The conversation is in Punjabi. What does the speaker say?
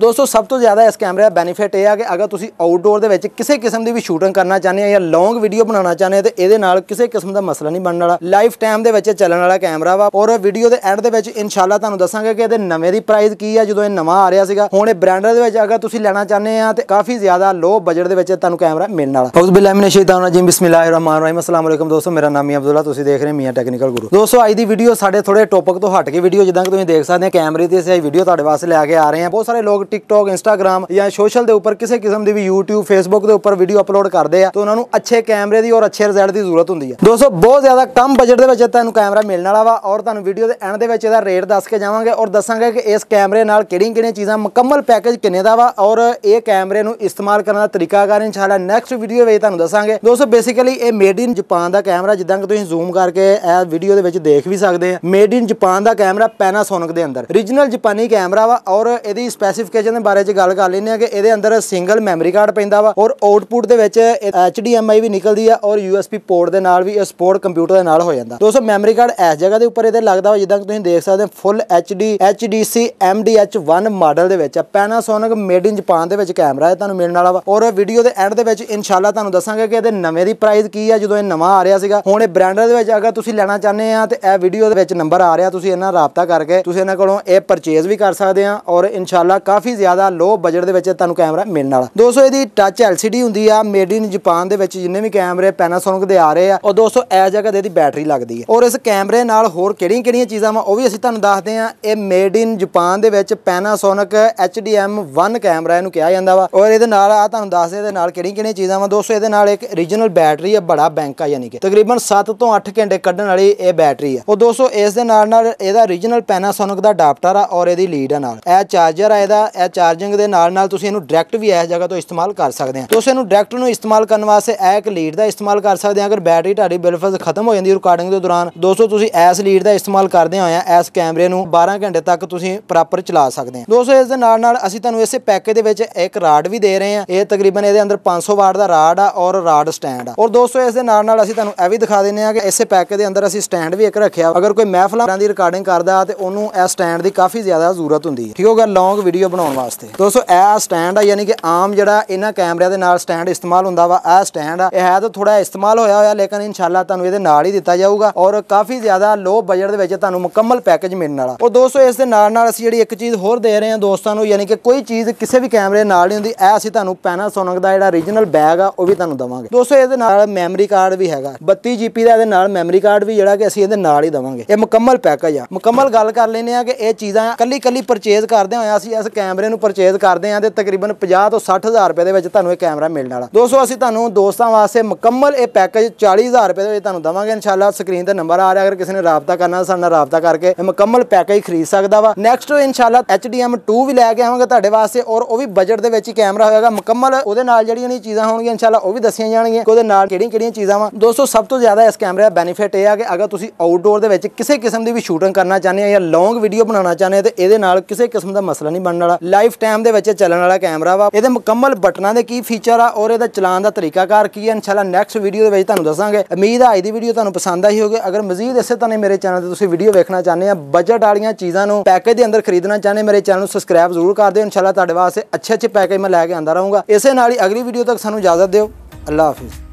ਦੋਸਤੋ ਸਭ ਤੋਂ ਜ਼ਿਆਦਾ ਇਸ ਕੈਮਰੇ ਦਾ ਬੈਨੀਫਿਟ ਇਹ ਆ ਕਿ ਅਗਰ ਤੁਸੀਂ ਆਊਟਡੋਰ ਦੇ ਵਿੱਚ ਕਿਸੇ ਕਿਸਮ ਦੀ ਵੀ ਸ਼ੂਟਿੰਗ ਕਰਨਾ ਚਾਹੁੰਦੇ ਆ ਜਾਂ ਲੌਂਗ ਵੀਡੀਓ ਬਣਾਉਣਾ ਚਾਹੁੰਦੇ ਆ ਤੇ ਇਹਦੇ ਨਾਲ ਕਿਸੇ ਕਿਸਮ ਦਾ ਮਸਲਾ ਨਹੀਂ ਬਣਨ ਵਾਲਾ ਲਾਈਫ ਟਾਈਮ ਦੇ ਵਿੱਚ ਚੱਲਣ ਵਾਲਾ ਕੈਮਰਾ ਵਾ ਔਰ ਵੀਡੀਓ ਦੇ ਐਂਡ ਦੇ ਵਿੱਚ ਇਨਸ਼ਾਅੱਲਾ ਤੁਹਾਨੂੰ ਦੱਸਾਂਗਾ ਕਿ ਇਹਦੇ ਨਵੇਂ ਦੀ ਪ੍ਰਾਈਸ ਕੀ ਆ ਜਦੋਂ ਇਹ ਨਵਾਂ ਆ ਰਿਹਾ ਸੀਗਾ ਹੁਣ ਇਹ ਬ੍ਰਾਂਡਰ ਦੇ ਵਿੱਚ ਅਗਰ ਤੁਸੀਂ ਲੈਣਾ ਚਾਹੁੰਦੇ ਆ ਤੇ ਕਾਫੀ ਜ਼ਿਆਦਾ ਲੋ ਬਜਟ ਦੇ ਵਿੱਚ ਤੁਹਾਨੂੰ ਕੈਮਰਾ ਮਿਲਣ ਵਾਲਾ ਫੌਜ਼ ਬਿਲਲਾਹ ਮਿਨ ਸ਼ੈਤਾਨ ਜੀ ਬਿਸਮਿਲ੍ਲਾਹਿਰ ਰਹਿਮਾਨ ਰਹੀਮ ਅਸਲਾਮ ਅਲੈਕਮ ਦੋਸਤੋ ਮੇਰਾ ਨਾਮ ਹੀ ਅਬਦੁੱਲਾ ਤੁਸੀਂ ਦੇਖ ਰਹੇ ਮੀਆਂ ਟੈਕਨੀਕਲ ਗੁਰੂ ਦੋਸਤੋ ਅੱਜ ਦੀ ਵੀਡੀਓ ਸਾਡੇ ਥੋੜੇ ਟੌਪਿਕ ਤੋਂ ਹਟ ਕੇ ਵੀਡੀਓ ਜਿੱਦਾਂ ਕਿ ਤੁਸੀਂ ਦੇਖ ਸਕਦੇ ਆ ਕੈਮਰੇ ਤੇ ਵੀਡੀਓ ਤੁਹਾਡੇ ਵਾਸਤੇ ਲੈ ਕੇ ਆ ਰਹੇ ਆ ਬਹੁਤ ਸਾਰੇ ਲੋਕ ਟਿਕਟੌਕ ਇੰਸਟਾਗ੍ਰam ਜਾਂ ਸੋਸ਼ਲ ਦੇ ਉੱਪਰ ਕਿਸੇ ਕਿਸਮ ਦੀ ਵੀ YouTube Facebook ਦੇ ਉੱਪਰ ਵੀਡੀਓ ਅਪਲੋਡ ਕਰਦੇ ਆ ਤਾਂ ਉਹਨਾਂ ਨੂੰ ਅੱਛੇ ਕੈਮਰੇ ਦੀ ਔਰ ਅੱਛੇ ਰਿਜ਼ਲਟ ਦੀ ਜ਼ਰੂਰਤ ਹੁੰਦੀ ਹੈ ਦੋਸਤੋ ਬਹੁਤ ਜ਼ਿਆਦਾ ਕਮ ਬਜਟ ਦੇ ਵਿੱਚ ਤੁਹਾਨੂੰ ਕੈਮਰਾ ਮਿਲਣ ਵਾਲਾ ਵਾ ਔਰ ਤੁਹਾਨੂੰ ਵੀਡੀਓ ਦੇ ਐਂਡ ਦੇ ਵਿੱਚ ਇਹਦਾ ਰੇਟ ਦੱਸ ਕੇ ਜਾਵਾਂਗੇ ਔਰ ਦੱਸਾਂਗੇ ਕਿ ਇਸ ਕੈਮਰੇ ਨਾਲ ਕਿਹੜੀਆਂ-ਕਿਹੜੀਆਂ ਚੀਜ਼ਾਂ ਮੁਕੰਮਲ ਪੈਕੇਜ ਕਿੰਨੇ ਦਾ ਵਾ ਔਰ ਇਹ ਕੈਮਰੇ ਨੂੰ ਇਸਤੇਮਾਲ ਕਰਨ ਦਾ ਤਰੀਕਾ ਕਰ ਇਨਸ਼ਾਅੱਲਾ ਨੈਕਸਟ ਵੀਡੀਓ ਵਿੱਚ ਤੁਹਾਨੂੰ ਦੱਸਾਂਗੇ ਦੋਸਤੋ ਬੇਸਿਕਲੀ ਇਹ ਮੇਡ ਇਨ ਜਾਪਾਨ ਦਾ ਕੈਮਰਾ ਜਿੱਦਾਂ ਕਿ ਤੁਸੀਂ ਜ਼ੂਮ ਕਰਕੇ ਇਹ ਵੀਡੀਓ ਦੇ ਵਿੱਚ ਦੇਖ ਵੀ ਸਕਦੇ ਆ ਮੇਡ ਇਨ ਜਾਪਾਨ ਦਾ ਕੈਮਰਾ ਪੈਨਾਸੋਨਿਕ ਦੇ ਅੰਦਰ origignal ਜਾਪਾਨੀ ਕੈਮਰਾ ਵਾ ਔਰ ਇਹਦੀ ਸਪੈਸੀਫਿਕ ਐਪਲੀਕੇਸ਼ਨ ਦੇ ਬਾਰੇ ਚ ਗੱਲ ਕਰ ਲੈਨੇ ਆ ਕਿ ਇਹਦੇ ਅੰਦਰ ਸਿੰਗਲ ਮੈਮਰੀ ਕਾਰਡ ਪੈਂਦਾ ਵਾ ਔਰ ਆਊਟਪੁੱਟ ਦੇ ਵਿੱਚ HDMI ਵੀ ਨਿਕਲਦੀ ਆ ਔਰ USB ਪੋਰਟ ਦੇ ਨਾਲ ਵੀ ਇਹ ਸਪੋਰਟ ਕੰਪਿਊਟਰ ਦੇ ਨਾਲ ਹੋ ਜਾਂਦਾ ਦੋਸਤੋ ਮੈਮਰੀ ਕਾਰਡ ਇਸ ਜਗ੍ਹਾ ਦੇ ਉੱਪਰ ਇਹਦੇ ਲੱਗਦਾ ਵਾ ਜਿੱਦਾਂ ਕਿ ਤੁਸੀਂ ਦੇਖ ਸਕਦੇ ਹੋ ਫੁੱਲ HD HDC MDH1 ਮਾਡਲ ਦੇ ਵਿੱਚ ਆ Panasonic ਮੇਡ ਇਨ ਜਪਾਨ ਦੇ ਵਿੱਚ ਕੈਮਰਾ ਹੈ ਤੁਹਾਨੂੰ ਮਿਲਣ ਵਾਲਾ ਵਾ ਔਰ ਵੀਡੀਓ ਦੇ ਐਂਡ ਦੇ ਵਿੱਚ ਇਨਸ਼ਾਅੱਲਾ ਤੁਹਾਨੂੰ ਦੱਸਾਂਗੇ ਕਿ ਇਹਦੇ ਨਵੇਂ ਦੀ ਪ੍ਰਾਈਸ ਕੀ ਆ ਜਦੋਂ ਇਹ ਨਵਾਂ ਆ ਰਿਹਾ ਸੀਗਾ ਹੁਣ ਇਹ ਬ੍ਰਾਂਡਰ ਦੇ ਵਿੱਚ ਅਗਰ ਤੁਸੀਂ ਲੈਣਾ ਚਾਹੁੰਦੇ ਆ ਤੇ ਇਹ ਵੀਡੀਓ ਦੇ ਵਿੱਚ ਨੰਬਰ ਆ ਰਿਹਾ ਤੁਸੀਂ ਇਹਨਾਂ ਰਾਬਤਾ ਕਰਕੇ ਤੁਸੀਂ ਇਹਨਾਂ ਕੋਲੋਂ ਇਹ ਪਰਚੇਜ਼ ਵੀ ਕਰ ਸਕਦੇ ਆ ਔਰ ਇਨਸ਼ਾਅੱਲਾ ਕਾਫੀ ਕਾਫੀ ਜ਼ਿਆਦਾ ਲੋ ਬਜਟ ਦੇ ਵਿੱਚ ਤੁਹਾਨੂੰ ਕੈਮਰਾ ਮਿਲਣ ਵਾਲਾ ਦੋਸਤੋ ਇਹਦੀ ਟੱਚ ਐਲਸੀਡੀ ਹੁੰਦੀ ਆ ਮੇਡ ਇਨ ਜਾਪਾਨ ਦੇ ਵਿੱਚ ਜਿੰਨੇ ਵੀ ਕੈਮਰੇ ਪੈਨਾਸੋਨਿਕ ਦੇ ਆ ਰਹੇ ਆ ਔਰ ਦੋਸਤੋ ਐ ਜਗ੍ਹਾ ਦੇ ਇਹਦੀ ਬੈਟਰੀ ਲੱਗਦੀ ਹੈ ਔਰ ਇਸ ਕੈਮਰੇ ਨਾਲ ਹੋਰ ਕਿਹੜੀਆਂ-ਕਿਹੜੀਆਂ ਚੀਜ਼ਾਂ ਵਾ ਉਹ ਵੀ ਅਸੀਂ ਤੁਹਾਨੂੰ ਦੱਸਦੇ ਆ ਇਹ ਮੇਡ ਇਨ ਜਾਪਾਨ ਦੇ ਵਿੱਚ ਪੈਨਾਸੋਨਿਕ ਐਮ 1 ਕੈਮਰਾ ਇਹਨੂੰ ਕਿਹਾ ਜਾਂਦਾ ਵਾ ਔਰ ਇਹਦੇ ਨਾਲ ਆ ਤੁਹਾਨੂੰ ਦੱਸਦੇ ਇਹਦੇ ਨਾਲ ਕਿਹੜੀਆਂ-ਕਿਹੜੀਆਂ ਚੀਜ਼ਾਂ ਵਾ ਦੋਸਤੋ ਇਹਦੇ ਨਾਲ ਇੱਕ origignal ਬੈਟਰੀ ਆ ਬੜਾ ਬੈਂਕ ਆ ਯਾਨੀ ਕਿ ਤਕਰੀਬਨ 7 ਤੋਂ 8 ਘੰਟੇ ਕੱਢਣ ਵਾਲੀ ਇਹ ਬੈਟਰੀ ਆ ਔਰ ਦੋਸਤੋ ਇਸ ਦੇ ਨਾਲ ਨਾਲ ਇਹਦਾ ਰੀਜਨਲ ਪੈਨਾਸੋਨਿਕ ਦਾ ਅਡਾਪਟਰ ਆ ਔਰ ਇਹਦੀ ਲੀਡ ਆ ਨਾਲ ਇਹ ਚਾਰਜਰ ਆ ਇਹਦਾ ਇਹ ਚਾਰਜਿੰਗ ਦੇ ਨਾਲ ਨਾਲ ਤੁਸੀਂ ਇਹਨੂੰ ਡਾਇਰੈਕਟ ਵੀ ਇਸ ਜਗ੍ਹਾ ਤੋਂ ਇਸਤੇਮਾਲ ਕਰ ਸਕਦੇ ਆ ਤੁਸੀਂ ਇਹਨੂੰ ਡਾਇਰੈਕਟ ਨੂੰ ਇਸਤੇਮਾਲ ਕਰਨ ਵਾਸਤੇ ਇਹ ਇੱਕ ਲੀਡ ਦਾ ਇਸਤੇਮਾਲ ਕਰ ਸਕਦੇ ਆ ਅਗਰ ਬੈਟਰੀ ਤੁਹਾਡੀ ਬਿਲਫਸ ਖਤਮ ਹੋ ਜਾਂਦੀ ਰਿਕਾਰਡਿੰਗ ਦੇ ਦੌਰਾਨ ਦੋਸਤੋ ਤੁਸੀਂ ਇਸ ਲੀਡ ਦਾ ਇਸਤੇਮਾਲ ਕਰਦੇ ਹੋਇਆ ਇਸ ਕੈਮਰੇ ਨੂੰ 12 ਘੰਟੇ ਤੱਕ ਤੁਸੀਂ ਪ੍ਰੋਪਰ ਚਲਾ ਸਕਦੇ ਆ ਦੋਸਤੋ ਇਸ ਦੇ ਨਾਲ ਨਾਲ ਅਸੀਂ ਤੁਹਾਨੂੰ ਇਸੇ ਪੈਕੇਜ ਦੇ ਵਿੱਚ ਇੱਕ ਰਾਡ ਵੀ ਦੇ ਰਹੇ ਆ ਇਹ ਤਕਰੀਬਨ ਇਹਦੇ ਅੰਦਰ 500 ਵਾਟ ਦਾ ਰਾਡ ਆ ਔਰ ਰਾਡ ਸਟੈਂਡ ਆ ਔਰ ਦੋਸਤੋ ਇਸ ਦੇ ਨਾਲ ਨਾਲ ਅਸੀਂ ਤੁਹਾਨੂੰ ਇਹ ਵੀ ਦਿਖਾ ਦਿੰਨੇ ਆ ਕਿ ਇਸੇ ਪੈਕੇਜ ਦੇ ਅੰਦਰ ਅਸੀਂ ਸਟੈਂਡ ਵੀ ਇੱਕ ਰੱਖਿਆ ਅਗਰ ਕੋਈ ਮਹਿਫਲਾਂ ਦੀ ਰਿਕਾਰਡਿੰਗ ਕਰਦਾ ਤੇ ਉਹਨੂੰ ਇਹ ਸਟੈਂਡ ਦੀ ਕਾਫੀ ਜ਼ਿਆਦਾ ਜ਼ਰੂਰਤ ਹੁੰਦੀ ਹੈ ਠੀਕ ਗਿਆ ਲੌਂਗ ਵੀਡੀਓ ਬਣਾਓ ਬਣਾਉਣ ਵਾਸਤੇ ਦੋਸਤੋ ਇਹ ਸਟੈਂਡ ਆ ਯਾਨੀ ਕਿ ਆਮ ਜਿਹੜਾ ਇਹਨਾਂ ਕੈਮਰਿਆਂ ਦੇ ਨਾਲ ਸਟੈਂਡ ਇਸਤੇਮਾਲ ਹੁੰਦਾ ਵਾ ਇਹ ਸਟੈਂਡ ਆ ਇਹ ਹੈ ਤਾਂ ਥੋੜਾ ਇਸਤੇਮਾਲ ਹੋਇਆ ਹੋਇਆ ਲੇਕਿਨ ਇਨਸ਼ਾਅੱਲਾ ਤੁਹਾਨੂੰ ਇਹਦੇ ਨਾਲ ਹੀ ਦਿੱਤਾ ਜਾਊਗਾ ਔਰ ਕਾਫੀ ਜ਼ਿਆਦਾ ਲੋ ਬਜਟ ਦੇ ਵਿੱਚ ਤੁਹਾਨੂੰ ਮੁਕੰਮਲ ਪੈਕੇਜ ਮਿਲਣ ਵਾਲਾ ਔਰ ਦੋਸਤੋ ਇਸ ਦੇ ਨਾਲ ਨਾਲ ਅਸੀਂ ਜਿਹੜੀ ਇੱਕ ਚੀਜ਼ ਹੋਰ ਦੇ ਰਹੇ ਹਾਂ ਦੋਸਤਾਂ ਨੂੰ ਯਾਨੀ ਕਿ ਕੋਈ ਚੀਜ਼ ਕਿਸੇ ਵੀ ਕੈਮਰੇ ਨਾਲ ਨਹੀਂ ਹੁੰਦੀ ਇਹ ਅਸੀਂ ਤੁਹਾਨੂੰ ਪੈਨਾਸੋਨਿਕ ਦਾ ਜਿਹੜਾ origignal ਬੈਗ ਆ ਉਹ ਵੀ ਤੁਹਾਨੂੰ ਦਵਾਂਗੇ ਦੋਸਤੋ ਇਹਦੇ ਨਾਲ ਮੈਮਰੀ ਕਾਰਡ ਵੀ ਹੈਗਾ 32 GB ਦਾ ਇਹਦੇ ਨਾਲ ਮੈਮਰੀ ਕਾਰਡ ਵੀ ਜਿਹੜਾ ਕਿ ਅਸੀਂ ਇਹਦੇ ਨਾਲ ਹੀ ਦਵਾਂਗੇ ਇਹ ਮੁਕੰਮਲ ਪੈਕੇਜ ਆ ਮੁਕੰਮਲ ਗੱਲ ਕਰ ਲੈਨੇ ਆ ਕਿ ਇਹ ਚੀਜ਼ਾਂ ਕੱਲੀ ਕੱਲੀ ਪਰਚੇਜ਼ ਕਰਦੇ ਹੋਇਆ ਅਸੀਂ ਇਸ ਕੈਮਰੇ ਨੂੰ ਪਰਚੇਜ਼ ਕਰਦੇ ਆ ਤੇ ਤਕਰੀਬਨ 50 ਤੋਂ 60000 ਰੁਪਏ ਦੇ ਵਿੱਚ ਤੁਹਾਨੂੰ ਇਹ ਕੈਮਰਾ ਮਿਲਣ ਵਾਲਾ ਦੋਸਤੋ ਅਸੀਂ ਤੁਹਾਨੂੰ ਦੋਸਤਾਂ ਵਾਸਤੇ ਮੁਕੰਮਲ ਇਹ ਪੈਕੇਜ 40000 ਰੁਪਏ ਦੇ ਵਿੱਚ ਤੁਹਾਨੂੰ ਦਵਾਂਗੇ ਇਨਸ਼ਾਅੱਲਾ ਸਕਰੀਨ ਤੇ ਨੰਬਰ ਆ ਰਿਹਾ ਅਗਰ ਕਿਸੇ ਨੇ ਰਾਬਤਾ ਕਰਨਾ ਸਾਡੇ ਨਾਲ ਰਾਬਤਾ ਕਰਕੇ ਇਹ ਮੁਕੰਮਲ ਪੈਕੇਜ ਖਰੀਦ ਸਕਦਾ ਵਾ ਨੈਕਸਟ ਇਨਸ਼ਾਅੱਲਾ HDM2 2 ਵੀ ਲੈ ਕੇ ਆਵਾਂਗੇ ਤੁਹਾਡੇ ਵਾਸਤੇ ਔਰ ਉਹ ਵੀ ਬਜਟ ਦੇ ਵਿੱਚ ਹੀ ਕੈਮਰਾ ਹੋਏਗਾ ਮੁਕੰਮਲ ਉਹਦੇ ਨਾਲ ਜਿਹੜੀਆਂ ਨਹੀਂ ਚੀਜ਼ਾਂ ਹੋਣਗੀਆਂ ਇਨਸ਼ਾਅੱਲਾ ਉਹ ਵੀ ਦੱਸੀਆਂ ਜਾਣਗੀਆਂ ਉਹਦੇ ਨਾਲ ਕਿਹੜੀਆਂ ਕਿਹੜੀਆਂ ਚੀਜ਼ਾਂ ਵਾ ਦੋਸਤੋ ਸਭ ਤੋਂ ਜ਼ਿਆਦਾ ਇਸ ਕੈਮਰੇ ਦਾ ਬੈਨੀਫਿਟ ਇਹ ਆ ਕਿ ਅਗਰ ਤੁਸੀਂ ਆਊਟਡੋਰ ਦੇ ਵਿੱਚ ਕਿਸੇ ਕਿਸਮ ਦੀ ਵੀ ਸ਼ੂਟਿੰਗ ਕਰਨਾ ਚਾਹੁੰਦੇ ਆ ਜਾਂ ਲੌਂਗ ਵੀਡੀਓ ਬਣਾਉਣਾ ਚਾਹੁੰਦੇ ਆ ਤੇ ਇਹਦੇ ਨਾਲ ਕਿਸੇ ਕਿਸਮ ਦਾ ਮਸਲਾ ਨਹੀਂ ਬਣਨ ਵਾਲਾ ਲਾਈਫ ਟਾਈਮ ਦੇ ਵਿੱਚ ਚੱਲਣ ਵਾਲਾ ਕੈਮਰਾ ਵਾ ਇਹਦੇ ਮੁਕੰਮਲ ਬਟਨਾਂ ਦੇ ਕੀ ਫੀਚਰ ਆ ਔਰ ਇਹਦਾ ਚਲਾਉਣ ਦਾ ਤਰੀਕਾਕਾਰ ਕੀ ਹੈ ਇਨਸ਼ਾਅੱਲਾ ਨੈਕਸਟ ਵੀਡੀਓ ਦੇ ਵਿੱਚ ਤੁਹਾਨੂੰ ਦੱਸਾਂਗੇ ਉਮੀਦ ਹੈ ਅੱਜ ਦੀ ਵੀਡੀਓ ਤੁਹਾਨੂੰ ਪਸੰਦ ਆਈ ਹੋਵੇ ਅਗਰ ਮਜ਼ੀਦ ਇਸੇ ਤਰ੍ਹਾਂ ਮੇਰੇ ਚੈਨਲ ਤੇ ਤੁਸੀਂ ਵੀਡੀਓ ਵੇਖਣਾ ਚਾਹੁੰਦੇ ਆ ਬਜਟ ਵਾਲੀਆਂ ਚੀਜ਼ਾਂ ਨੂੰ ਪੈਕੇਜ ਦੇ ਅੰਦਰ ਖਰੀਦਣਾ ਚਾਹੁੰਦੇ ਮੇਰੇ ਚੈਨਲ ਨੂੰ ਸਬਸਕ੍ਰਾਈਬ ਜ਼ਰੂਰ ਕਰ ਦਿਓ ਇਨਸ਼ਾਅੱਲਾ ਤੁਹਾਡੇ ਵਾਸਤੇ ਅੱਛੇ ਅੱਛੇ ਪੈਕੇਜ ਮੈਂ ਲੈ ਕੇ ਆਂਦਾ ਰਹੂੰਗਾ ਇਸੇ ਨਾਲ ਹੀ ਅਗਲੀ ਵੀਡੀਓ ਤੱਕ ਸਾਨੂੰ ਇਜਾਜ਼ਤ ਦਿਓ ਅੱਲਾ ਹਾਫਿਜ਼